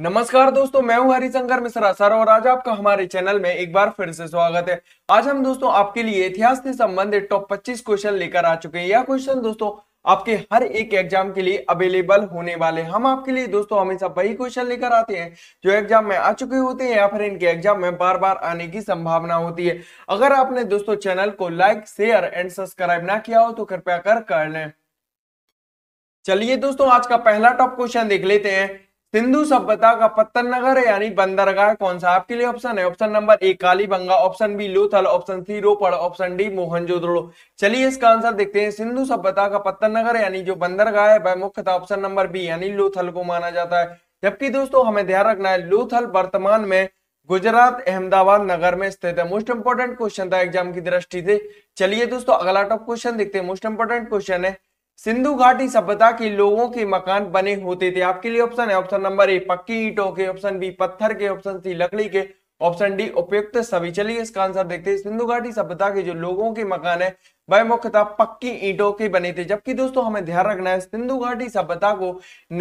नमस्कार दोस्तों मैं हूं हरिशंकर मिश्रा सर और आज आपका हमारे चैनल में एक बार फिर से स्वागत है आज हम दोस्तों आपके लिए इतिहास से संबंधित टॉप 25 क्वेश्चन लेकर आ चुके हैं यह क्वेश्चन दोस्तों आपके हर एक एग्जाम के लिए अवेलेबल होने वाले हम आपके लिए दोस्तों हमेशा वही क्वेश्चन लेकर आते हैं जो एग्जाम में आ चुके होते हैं या फिर इनके एग्जाम में बार बार आने की संभावना होती है अगर आपने दोस्तों चैनल को लाइक शेयर एंड सब्सक्राइब ना किया हो तो कृपया कर कर लें चलिए दोस्तों आज का पहला टॉप क्वेश्चन देख लेते हैं सिंधु सभ्यता का पत्तन नगर यानी बंदरगाह कौन सा आपके लिए ऑप्शन है option number A Kalibangan option B Lothal option C Ropar option D Mohenjodaro चलिए इसका आंसर देखते हैं सिंधु सभ्यता का पत्तन नगर यानी जो बंदरगाह है वह मुख्यतः ऑप्शन नंबर बी यानी लोथल को माना जाता है जबकि दोस्तों हमें ध्यान रखना है लोथल वर्तमान में गुजरात अहमदाबाद नगर में स्थित है मोस्ट इंपोर्टेंट क्वेश्चन था एग्जाम की दृष्टि से चलिए दोस्तों अगला टॉप क्वेश्चन देखते हैं मोस्ट इंपोर्टेंट क्वेश्चन है सिंधु घाटी सभ्यता के लोगों के मकान बने होते थे आपके लिए ऑप्शन है ऑप्शन नंबर ए पक्की ईटों के ऑप्शन बी पत्थर के ऑप्शन सी लकड़ी के ऑप्शन डी उपयुक्त सभी चलिए इसका आंसर देखते हैं सिंधु घाटी सभ्यता के जो लोगों के मकान है वह मुख्यतः पक्की ईंटों के बने थे जबकि दोस्तों हमें ध्यान रखना है सिंधु घाटी सभ्यता को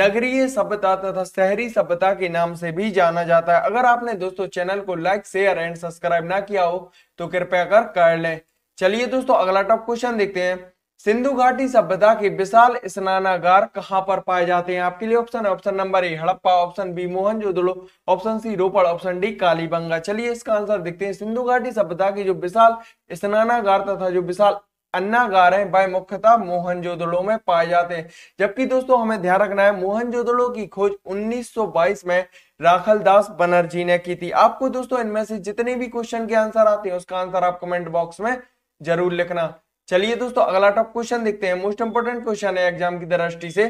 नगरीय सभ्यता तथा शहरी सभ्यता के नाम से भी जाना जाता है अगर आपने दोस्तों चैनल को लाइक शेयर एंड सब्सक्राइब ना किया हो तो कृपया कर कर लें चलिए दोस्तों अगला टॉप क्वेश्चन देखते हैं सिंधु घाटी सभ्यता के विशाल स्नानागार कहाँ पर पाए जाते हैं आपके लिए ऑप्शन है option number A Harappa option B Mohenjodaro option C Ropar option D Kalibangan चलिए इसका आंसर देखते हैं सिंधु घाटी सभ्यता के जो विशाल स्नानागार तथा जो विशाल अन्नागार है वह मुख्यतः मोहनजोदड़ो में पाए जाते हैं जबकि दोस्तों हमें ध्यान रखना है मोहनजोदड़ो की खोज 1922 में राखल दास बनर्जी ने की थी आपको दोस्तों इनमें से जितने भी क्वेश्चन के आंसर आते हैं उसका आंसर आप कमेंट बॉक्स में जरूर लिखना चलिए दोस्तों अगला टॉप क्वेश्चन देखते हैं मोस्ट इंपोर्टेंट क्वेश्चन है एग्जाम की दृष्टि से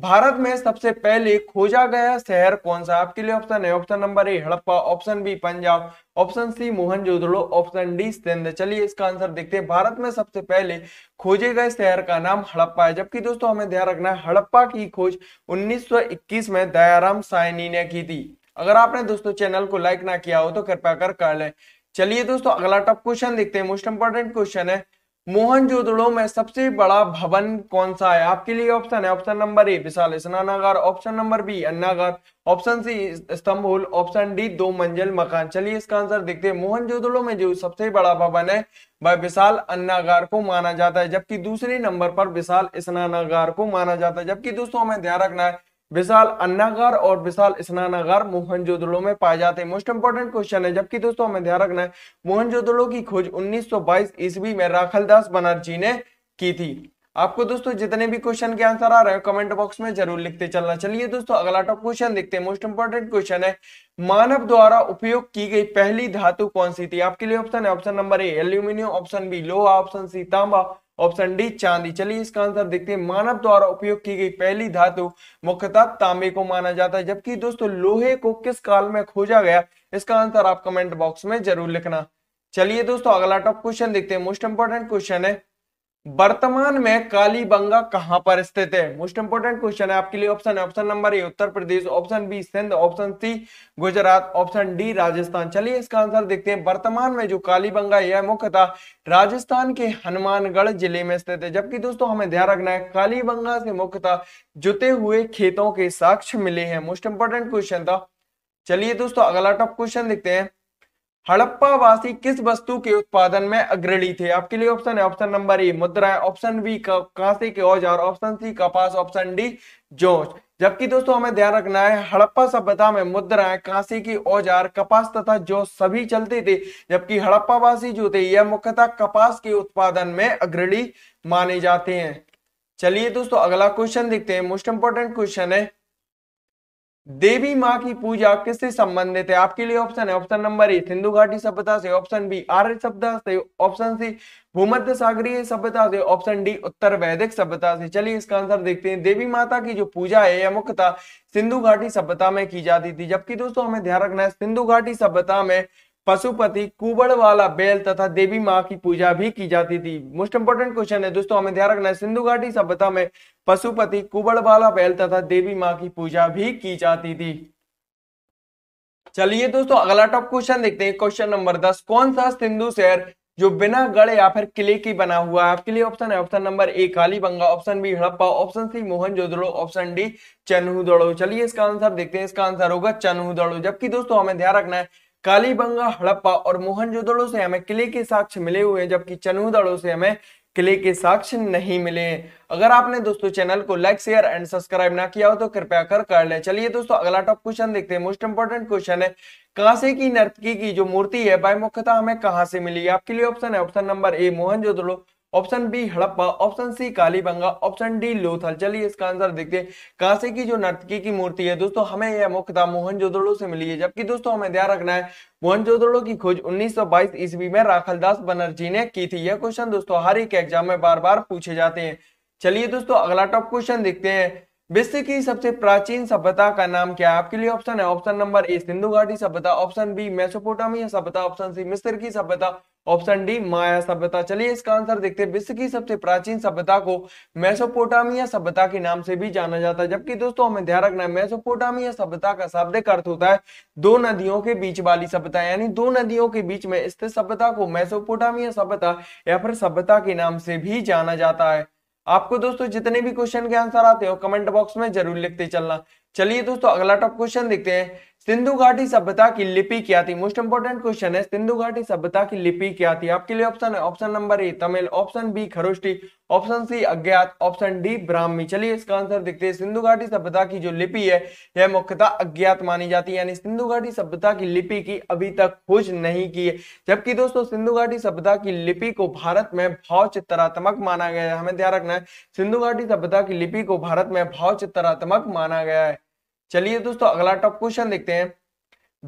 भारत में सबसे पहले खोजा गया शहर कौन सा आपके लिए ऑप्शन है option number A Harappa option B Punjab option C Mohenjodaro option D Sindh चलिए इसका आंसर देखते हैं भारत में सबसे पहले खोजे गए शहर का नाम हड़प्पा है जबकि दोस्तों हमें ध्यान रखना है हड़प्पा की खोज उन्नीस में दयाराम सायनी ने की थी अगर आपने दोस्तों चैनल को लाइक ना किया हो तो कृपया कर कर लें चलिए दोस्तों अगला टॉप क्वेश्चन देखते हैं मोस्ट इंपोर्टेंट क्वेश्चन है मोहनजोदड़ो में सबसे बड़ा भवन कौन सा है आपके लिए ऑप्शन है ऑप्शन नंबर ए विशाल स्नानागार ऑप्शन नंबर बी अन्नागार ऑप्शन सी स्तंभुल ऑप्शन डी दो मंजिल मकान चलिए इसका आंसर देखते हैं मोहनजोदड़ो में जो सबसे बड़ा भवन है वह विशाल अन्नागार को माना जाता है जबकि दूसरे नंबर पर विशाल स्नानागार को माना जाता है जबकि दोस्तों हमें ध्यान रखना है विशाल अन्नागर और विशाल स्नानागर मोहनजोदड़ो में पाए जाते हैं मोस्ट इंपोर्टेंट क्वेश्चन है जबकि दोस्तों हमें ध्यान रखना है मोहनजोदड़ो की खोज 1922 ईस्वी में राखल दास बनर्जी ने की थी आपको दोस्तों जितने भी क्वेश्चन के आंसर आ रहे हैं कमेंट बॉक्स में जरूर लिखते चलना चलिए दोस्तों अगला टॉप क्वेश्चन देखते हैं मोस्ट इंपोर्टेंट क्वेश्चन है मानव द्वारा उपयोग की गई पहली धातु कौन सी थी आपके लिए ऑप्शन है option number A aluminium option B लोहा ऑप्शन सी तांबा ऑप्शन डी चांदी चलिए इसका आंसर देखते हैं मानव द्वारा उपयोग की गई पहली धातु मुख्यतः तांबे को माना जाता है जबकि दोस्तों लोहे को किस काल में खोजा गया इसका आंसर आप कमेंट बॉक्स में जरूर लिखना चलिए दोस्तों अगला टॉप क्वेश्चन देखते हैं मोस्ट इंपोर्टेंट क्वेश्चन है वर्तमान में कालीबंगा कहां पर स्थित है मोस्ट इंपोर्टेंट क्वेश्चन है आपके लिए ऑप्शन है option number A Uttar Pradesh option B Sindh option C Gujarat option D Rajasthan चलिए इसका आंसर देखते हैं वर्तमान में जो कालीबंगा यह मुख्यतः राजस्थान के हनुमानगढ़ जिले में स्थित है जबकि दोस्तों हमें ध्यान रखना है कालीबंगा से मुख्यतः जुते हुए खेतों के साक्ष्य मिले हैं मोस्ट इंपोर्टेंट क्वेश्चन था चलिए दोस्तों अगला टॉप क्वेश्चन देखते हैं हड़प्पा वासी किस वस्तु के उत्पादन में अग्रणी थे आपके लिए ऑप्शन है ऑप्शन नंबर ए मुद्राएं ऑप्शन बी कांसे के औजार ऑप्शन सी कपास ऑप्शन डी जोश जबकि दोस्तों हमें ध्यान रखना है हड़प्पा सभ्यता में मुद्राएं कांसे की औजार कपास तथा जो सभी चलते थे जबकि हड़प्पावासी जो थे यह मुख्यतः कपास के उत्पादन में अग्रणी माने जाते हैं चलिए दोस्तों अगला क्वेश्चन देखते हैं मोस्ट इंपोर्टेंट क्वेश्चन है देवी माँ की पूजा किससे संबंधित है आपके लिए ऑप्शन है ऑप्शन नंबर ए सिंधु घाटी सभ्यता से ऑप्शन बी आर्य सभ्यता से ऑप्शन सी भूमध्य सागरीय सभ्यता से ऑप्शन डी उत्तर वैदिक सभ्यता से चलिए इसका आंसर देखते हैं देवी माता की जो पूजा है यह मुख्यतः सिंधु घाटी सभ्यता में की जाती थी जबकि दोस्तों हमें ध्यान रखना है सिंधु घाटी सभ्यता में पशुपति कुबड़ वाला बेल तथा देवी माँ की पूजा भी की जाती थी मोस्ट इंपोर्टेंट क्वेश्चन है दोस्तों हमें ध्यान रखना है सिंधु घाटी सभ्यता में पशुपति कुबड़ वाला बेल तथा देवी माँ की पूजा भी की जाती थी चलिए दोस्तों अगला टॉप क्वेश्चन देखते हैं क्वेश्चन नंबर दस कौन सा सिंधु शहर जो बिना गढ़ या फिर किले की बना हुआ है आपके लिए ऑप्शन है option number A Kalibangan option B Harappa option C Mohenjodaro option D Chanhudaro चलिए इसका आंसर देखते हैं इसका आंसर होगा चनहुदड़ो जबकि दोस्तों हमें ध्यान रखना है कालीबंगा हड़प्पा और मोहनजोदड़ो से हमें किले के साक्ष्य मिले हुए हैं जबकि चनुदड़ो से हमें किले के साक्ष्य नहीं मिले अगर आपने दोस्तों चैनल को लाइक शेयर एंड सब्सक्राइब ना किया हो तो कृपया कर कर ले चलिए दोस्तों अगला टॉप क्वेश्चन देखते हैं मोस्ट इंपोर्टेंट क्वेश्चन है कांसे की नर्तकी की जो मूर्ति है भाई मुख्यतः हमें कहां से मिली आपके लिए ऑप्शन है option number A Mohenjodaro option B Harappa option C Kalibangan option D Lothal चलिए इसका आंसर देखते हैं कांसे की जो नर्तकी की मूर्ति है दोस्तों हमें यह मुख्यता मोहनजोदड़ो से मिली है जबकि दोस्तों हमें ध्यान रखना है मोहनजोदड़ो की खोज 1922 ईस्वी में राखल दास बनर्जी ने की थी यह क्वेश्चन दोस्तों हर एक एग्जाम में बार बार पूछे जाते हैं चलिए दोस्तों अगला टॉप क्वेश्चन देखते हैं विश्व की सबसे प्राचीन सभ्यता का नाम क्या है आपके लिए ऑप्शन है ऑप्शन नंबर ए सिंधु घाटी सभ्यता ऑप्शन बी मेसोपोटामिया सभ्यता ऑप्शन सी मिस्र की सभ्यता ऑप्शन डी माया सभ्यता चलिए इसका आंसर देखते हैं विश्व की सबसे प्राचीन सभ्यता को मेसोपोटामिया सभ्यता के नाम से भी जाना जाता है जबकि दोस्तों हमें ध्यान रखना है मेसोपोटामिया सभ्यता का शाब्दिक अर्थ होता है दो नदियों के बीच वाली सभ्यता यानी दो नदियों के बीच में स्थित सभ्यता को मैसोपोटामिया सभ्यता या फिर सभ्यता के नाम से भी जाना जाता है आपको दोस्तों जितने भी क्वेश्चन के आंसर आते हो कमेंट बॉक्स में जरूर लिखते चलना चलिए दोस्तों अगला टॉप क्वेश्चन देखते हैं सिंधु घाटी सभ्यता की लिपि क्या थी मोस्ट इंपोर्टेंट क्वेश्चन है सिंधु घाटी सभ्यता की लिपि क्या थी आपके लिए ऑप्शन है option number A Tamil option B Kharoshthi option C अज्ञात ऑप्शन डी ब्राह्मी चलिए इसका आंसर देखते हैं सिंधु घाटी सभ्यता की जो लिपि है यह मुख्यतः अज्ञात मानी जाती है यानी सिंधु घाटी सभ्यता की लिपि की अभी तक खोज नहीं की है जबकि दोस्तों सिंधु घाटी सभ्यता की लिपि को भारत में भाव चित्रात्मक माना गया है हमें ध्यान रखना है सिंधु घाटी सभ्यता की लिपि को भारत में भाव चित्रात्मक माना गया है चलिए दोस्तों अगला टॉप क्वेश्चन देखते हैं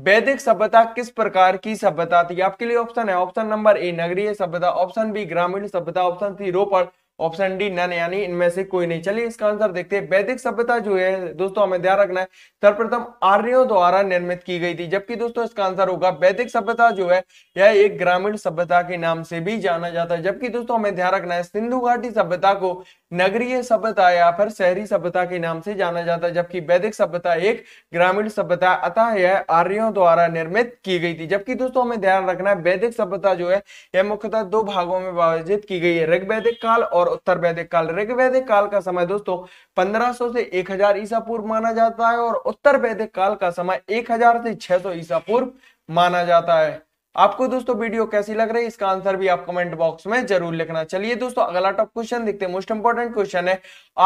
वैदिक सभ्यता किस प्रकार की सभ्यता थी आपके लिए ऑप्शन है ऑप्शन नंबर ए नगरीय सभ्यता ऑप्शन बी ग्रामीण सभ्यता option C Ropar option D none यानी इनमें से कोई नहीं चलिए इसका आंसर देखते हैं वैदिक सभ्यता जो है दोस्तों हमें ध्यान रखना है सर्वप्रथम आर्यों द्वारा निर्मित की गई थी जबकि दोस्तों इसका आंसर होगा वैदिक सभ्यता जो है यह एक ग्रामीण सभ्यता के नाम से भी जाना जाता है जबकि दोस्तों हमें ध्यान रखना है सिंधु घाटी सभ्यता को नगरीय सभ्यता या फिर शहरी सभ्यता के नाम से जाना जाता है जबकि वैदिक सभ्यता एक ग्रामीण सभ्यता अतः यह आर्यों द्वारा निर्मित की गई थी जबकि दोस्तों हमें ध्यान रखना है वैदिक सभ्यता जो है यह मुख्यतः दो भागों में विभाजित की गई है ऋग्वैदिक काल और उत्तर वैदिक काल ऋग वैदिक काल का समय दोस्तों 1500 से 1000 ईसा पूर्व माना जाता है और उत्तर वैदिक काल का समय 1000 से 600 ईसा पूर्व माना जाता है आपको दोस्तों वीडियो कैसी लग रही है इसका आंसर भी आप कमेंट बॉक्स में जरूर लिखना चलिए दोस्तों अगला टॉप क्वेश्चन देखते हैं मोस्ट इंपोर्टेंट क्वेश्चन है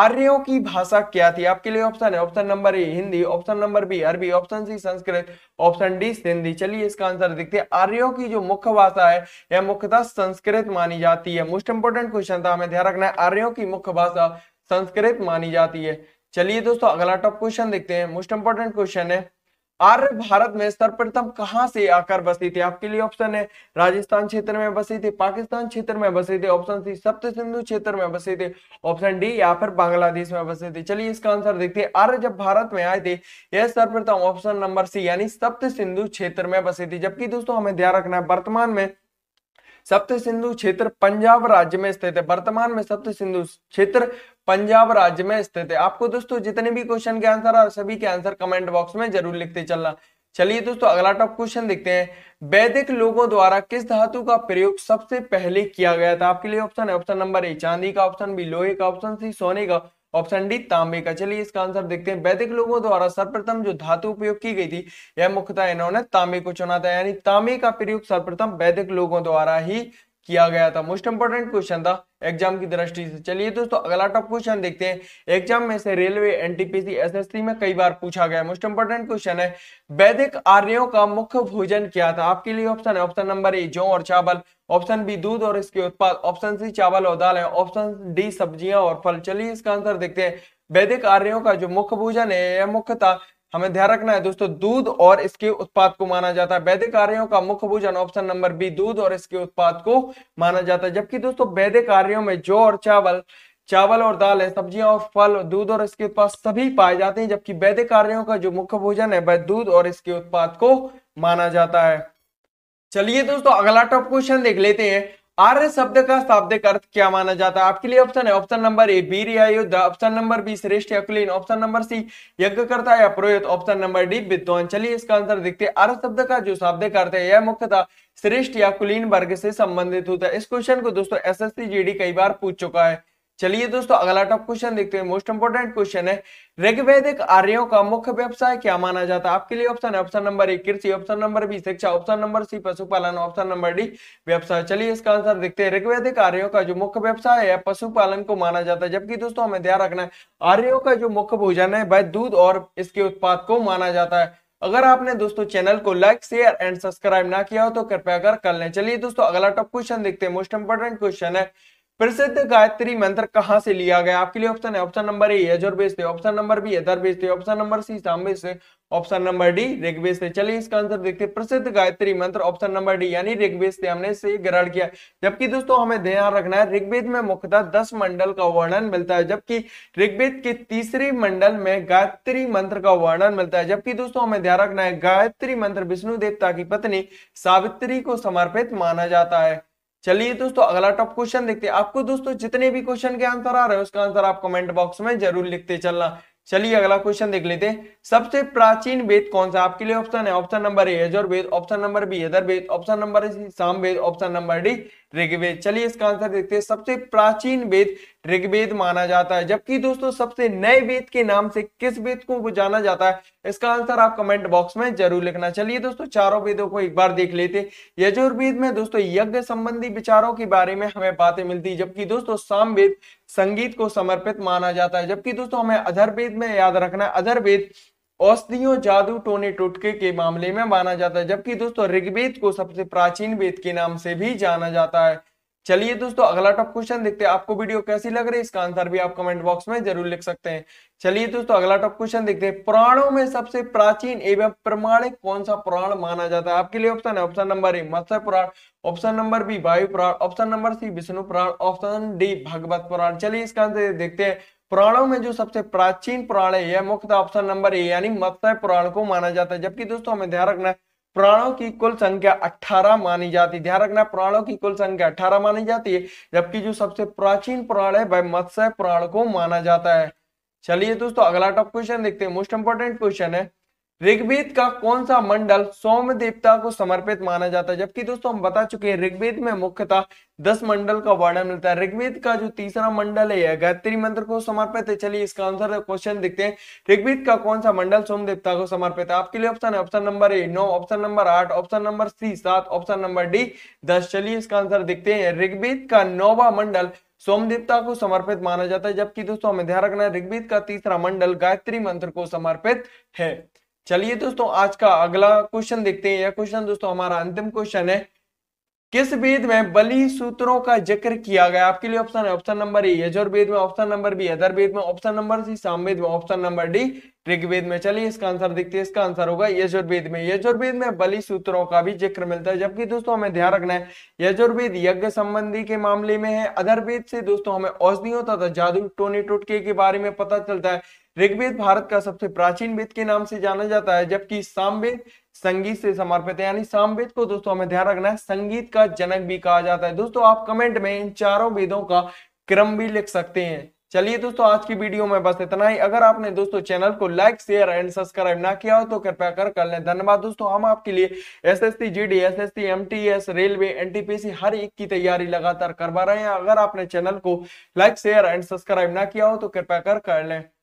आर्यों की भाषा क्या थी आपके लिए ऑप्शन है option number A Hindi option number B अरबी option C Sanskrit option D Sindhi चलिए इसका आंसर देखते हैं आर्यो की जो मुख्य भाषा है यह मुख्यतः संस्कृत मानी जाती है मोस्ट इंपोर्टेंट क्वेश्चन था हमें ध्यान रखना है आर्यों की मुख्य भाषा संस्कृत मानी जाती है चलिए दोस्तों अगला टॉप क्वेश्चन देखते हैं मोस्ट इंपोर्टेंट क्वेश्चन है आर्य भारत में सर्वप्रथम कहां से आकर बसी थी आपके लिए ऑप्शन है राजस्थान क्षेत्र में बसी थी पाकिस्तान क्षेत्र में बसी थी ऑप्शन सी सप्त सिंधु क्षेत्र में बसी थी ऑप्शन डी या फिर बांग्लादेश में बसी थी चलिए इसका आंसर देखते हैं आर्य जब भारत में आए थे यह सर्वप्रथम ऑप्शन नंबर सी यानी सप्त सिंधु क्षेत्र में बसी थी जबकि दोस्तों हमें ध्यान रखना है वर्तमान में सप्त सिंधु क्षेत्र पंजाब राज्य में स्थित है वर्तमान में सप्त सिंधु क्षेत्र पंजाब राज्य में स्थित है आपको दोस्तों जितने भी क्वेश्चन के आंसर और सभी के आंसर कमेंट बॉक्स में जरूर लिखते चलना चलिए दोस्तों अगला टॉप क्वेश्चन देखते हैं वैदिक लोगों द्वारा किस धातु का प्रयोग सबसे पहले किया गया था आपके लिए ऑप्शन है ऑप्शन नंबर ए चांदी का ऑप्शन बी लोहे का ऑप्शन सी सोने का ऑप्शन डी तांबे का चलिए इसका आंसर देखते हैं वैदिक लोगों द्वारा सर्वप्रथम जो धातु उपयोग की गई थी यह मुख्यतः इन्होंने तांबे को चुना था यानी तांबे का प्रयोग सर्वप्रथम वैदिक लोगों द्वारा ही किया गया था मोस्ट इंपोर्टेंट क्वेश्चन था एग्जाम की दृष्टि से चलिए दोस्तों अगला टॉप क्वेश्चन देखते हैं एग्जाम में से रेलवे एनटीपीसी एसएससी में कई बार पूछा गया मोस्ट इंपोर्टेंट क्वेश्चन है वैदिक आर्यों का मुख्य भोजन क्या था आपके लिए ऑप्शन है ऑप्शन नंबर ए जौ और चावल ऑप्शन बी दूध और इसके उत्पाद ऑप्शन सी चावल और दाल है ऑप्शन डी सब्जियां और फल चलिए इसका आंसर देखते हैं वैदिक आर्यों का जो मुख्य भोजन है यह मुख्यतः हमें ध्यान रखना है दोस्तों दूध और इसके उत्पाद को माना जाता है वैदिक कार्यों का मुख्य भोजन ऑप्शन नंबर बी दूध और इसके उत्पाद को माना जाता है जबकि दोस्तों वैदिक कार्यों में जौ और चावल चावल और दाल है सब्जियां और फल दूध और इसके उत्पाद सभी पाए जाते हैं जबकि वैदिक कार्यों का जो मुख्य भोजन है वह दूध और इसके उत्पाद को माना जाता है चलिए दोस्तों अगला टॉप क्वेश्चन देख लेते हैं आर्य शब्द का शाब्दिक अर्थ क्या माना जाता है आपके लिए ऑप्शन है ऑप्शन नंबर ए बी रिया युद्ध ऑप्शन नंबर बी श्रेष्ठ या कुलीन ऑप्शन नंबर सी यज्ञकर्ता या पुरोहित ऑप्शन नंबर डी विद्वान चलिए इसका आंसर देखते हैं आर्य शब्द का जो शाब्दिक अर्थ है यह मुख्यतः श्रेष्ठ या कुलीन वर्ग से संबंधित होता है इस क्वेश्चन को दोस्तों एस एस कई बार पूछ चुका है चलिए दोस्तों अगला टॉप क्वेश्चन देखते हैं मोस्ट इंपोर्टेंट क्वेश्चन है ऋग्वेदिक आर्यों का मुख्य व्यवसाय क्या माना जाता है आपके लिए ऑप्शन है ऑप्शन नंबर ए कृषि ऑप्शन नंबर बी शिक्षा ऑप्शन नंबर सी पशुपालन ऑप्शन नंबर डी व्यवसाय चलिए इसका आंसर देखते हैं ऋग्वेदिक आर्यों का जो मुख्य व्यवसाय है पशुपालन को माना जाता है जबकि दोस्तों हमें ध्यान रखना है आर्यो का जो मुख्य भोजन है वह दूध और इसके उत्पाद को माना जाता है अगर आपने दोस्तों चैनल को लाइक शेयर एंड सब्सक्राइब ना किया हो तो कृपया कर कर लें चलिए दोस्तों अगला टॉप क्वेश्चन देखते हैं मोस्ट इंपोर्टेंट क्वेश्चन है प्रसिद्ध गायत्री मंत्र कहां से लिया गया आपके लिए ऑप्शन है ऑप्शन नंबर ए यजुर्वेद से ऑप्शन नंबर बी अदरवेद से ऑप्शन नंबर सी सामवेद से ऑप्शन नंबर डी ऋग्वेद से चलिए इसका आंसर देखते हैं प्रसिद्ध गायत्री मंत्र ऑप्शन नंबर डी यानी ऋग्वेद से हमने इसे ग्रहण किया जबकि दोस्तों हमें ध्यान रखना है ऋग्वेद में मुख्यतः दस मंडल का वर्णन मिलता है जबकि ऋग्वेद के तीसरे मंडल में गायत्री मंत्र का वर्णन मिलता है जबकि दोस्तों हमें ध्यान रखना है गायत्री मंत्र विष्णु देवता की पत्नी सावित्री को समर्पित माना जाता है चलिए दोस्तों अगला टॉप क्वेश्चन देखते हैं आपको दोस्तों जितने भी क्वेश्चन के आंसर आ रहे हैं उसका आंसर आप कमेंट बॉक्स में जरूर लिखते चलना चलिए अगला क्वेश्चन देख लेते हैं सबसे प्राचीन वेद कौन सा आपके लिए ऑप्शन है option number A Yajurveda Veda option number B यदर वेद option number C Sama Veda option number D Rigveda चलिए इसका आंसर देखते हैं सबसे प्राचीन वेद ऋग्वेद माना जाता है जबकि दोस्तों सबसे नए वेद के नाम से किस वेद को जाना जाता है इसका आंसर आप कमेंट बॉक्स में जरूर लिखना चलिए दोस्तों चारों वेदों को एक बार देख लेते यजुर्वेद में दोस्तों यज्ञ संबंधी विचारों के बारे में हमें बातें मिलती जबकि दोस्तों साम संगीत को समर्पित माना जाता है जबकि दोस्तों हमें अधरवेद में याद रखना है अधरवेद औषधियों जादू टोने टोटके के मामले में माना जाता है जबकि दोस्तों ऋग्वेद को सबसे प्राचीन वेद के नाम से भी जाना जाता है चलिए दोस्तों अगला टॉप क्वेश्चन देखते हैं आपको वीडियो कैसी लग रही है इसका आंसर भी आप कमेंट बॉक्स में जरूर लिख सकते हैं चलिए दोस्तों अगला टॉप क्वेश्चन देखते हैं पुराणों में सबसे प्राचीन एवं प्रमाणिक कौन सा पुराण माना जाता है आपके लिए ऑप्शन है option number A Matsya Purana option number B Vayu Purana option number C Vishnu Purana option D Bhagavata Purana चलिए इसका आंसर देखते हैं पुराणों में जो सबसे प्राचीन पुराण है यह मुख्य ऑप्शन नंबर ए यानी मत्स्य पुराण को माना जाता है जबकि दोस्तों हमें ध्यान रखना है प्राणों की कुल संख्या 18 मानी जाती है ध्यान रखना प्राणों की कुल संख्या 18 मानी जाती है जबकि जो सबसे प्राचीन प्राण है वह मत्स्य प्राण को माना जाता है चलिए दोस्तों अगला टॉप क्वेश्चन देखते हैं मोस्ट इंपोर्टेंट क्वेश्चन है ऋग्वेद का कौन सा मंडल सोम देवता को समर्पित माना जाता है जबकि दोस्तों हम बता चुके हैं ऋग्वेद में मुख्यतः दस मंडल का वर्णन मिलता है ऋग्वेद का जो तीसरा मंडल है गायत्री मंत्र को समर्पित है चलिए इसका आंसर क्वेश्चन देखते हैं ऋग्वेद का कौन सा मंडल सोम देवता को समर्पित है आपके लिए ऑप्शन है ऑप्शन नंबर ए नौ ऑप्शन नंबर आठ ऑप्शन नंबर सी सात ऑप्शन नंबर डी दस चलिए इसका आंसर देखते हैं ऋग्वेद का नौवा मंडल सोम देवता को समर्पित माना जाता है जबकि दोस्तों हमें ध्यान रखना है ऋग्वेद का तीसरा मंडल गायत्री मंत्र को समर्पित है चलिए दोस्तों आज का अगला क्वेश्चन देखते हैं यह क्वेश्चन दोस्तों हमारा अंतिम क्वेश्चन है किस वेद में बलि सूत्रों का जिक्र किया गया आपके लिए ऑप्शन है ऑप्शन नंबर ए यजुर्वेद में ऑप्शन नंबर बी अदर वेद में ऑप्शन नंबर सी सामवेद में ऑप्शन नंबर डी ऋग्वेद में चलिए इसका आंसर देखते हैं इसका आंसर होगा यजुर्वेद में यजुर्वेद में बलि सूत्रों का भी जिक्र मिलता है जबकि दोस्तों हमें ध्यान रखना है यजुर्वेद यज्ञ संबंधी के मामले में है अदर वेद से दोस्तों हमें औषधियों तथा जादू टोने टोटके के बारे में पता चलता है ऋग्वेद भारत का सबसे प्राचीन वेद के नाम से जाना जाता है जबकि सामवेद संगीत से समर्पित है यानी सामवेद को दोस्तों हमें ध्यान रखना है संगीत का जनक भी कहा जाता है दोस्तों आप कमेंट में इन चारों वेदों का क्रम भी लिख सकते हैं चलिए दोस्तों आज की वीडियो में बस इतना ही अगर आपने दोस्तों चैनल को लाइक शेयर एंड सब्सक्राइब ना किया हो तो कृपया कर कर लें धन्यवाद दोस्तों हम आपके लिए S S T G D S S T M T S railway NTPC हर एक की तैयारी लगातार करवा रहे हैं अगर आपने चैनल को लाइक शेयर एंड सब्सक्राइब ना किया हो तो कृपया कर कर लें